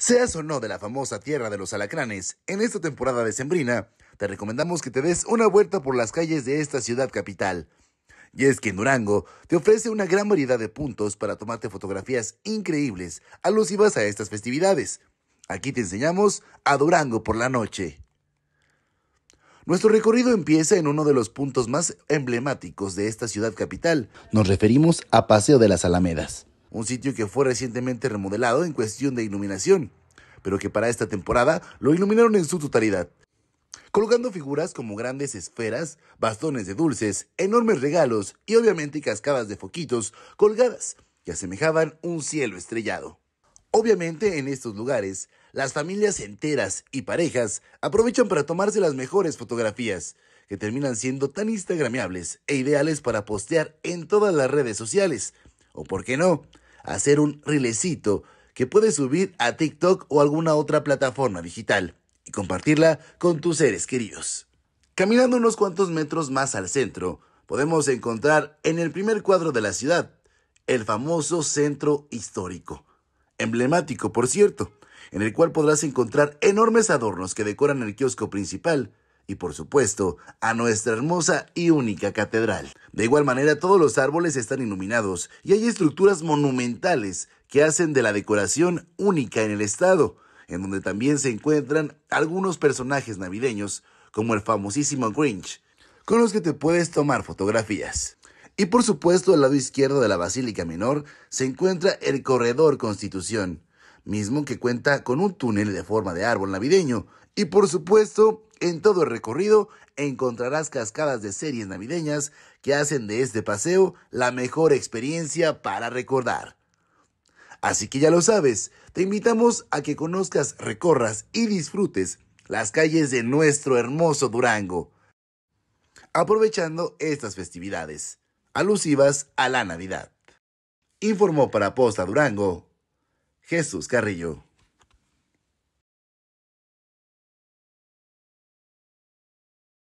Seas o no de la famosa tierra de los alacranes, en esta temporada decembrina, te recomendamos que te des una vuelta por las calles de esta ciudad capital. Y es que en Durango te ofrece una gran variedad de puntos para tomarte fotografías increíbles alusivas a estas festividades. Aquí te enseñamos a Durango por la noche. Nuestro recorrido empieza en uno de los puntos más emblemáticos de esta ciudad capital. Nos referimos a Paseo de las Alamedas un sitio que fue recientemente remodelado en cuestión de iluminación, pero que para esta temporada lo iluminaron en su totalidad, colocando figuras como grandes esferas, bastones de dulces, enormes regalos y obviamente cascadas de foquitos colgadas que asemejaban un cielo estrellado. Obviamente en estos lugares, las familias enteras y parejas aprovechan para tomarse las mejores fotografías, que terminan siendo tan instagramables e ideales para postear en todas las redes sociales, o por qué no, hacer un rilecito que puedes subir a TikTok o alguna otra plataforma digital y compartirla con tus seres queridos. Caminando unos cuantos metros más al centro, podemos encontrar en el primer cuadro de la ciudad el famoso centro histórico, emblemático por cierto, en el cual podrás encontrar enormes adornos que decoran el kiosco principal y por supuesto a nuestra hermosa y única catedral. De igual manera todos los árboles están iluminados y hay estructuras monumentales que hacen de la decoración única en el estado, en donde también se encuentran algunos personajes navideños como el famosísimo Grinch, con los que te puedes tomar fotografías. Y por supuesto al lado izquierdo de la Basílica Menor se encuentra el Corredor Constitución, mismo que cuenta con un túnel de forma de árbol navideño, y por supuesto en todo el recorrido e encontrarás cascadas de series navideñas que hacen de este paseo la mejor experiencia para recordar. Así que ya lo sabes, te invitamos a que conozcas, recorras y disfrutes las calles de nuestro hermoso Durango, aprovechando estas festividades, alusivas a la Navidad. Informó para Posta Durango, Jesús Carrillo.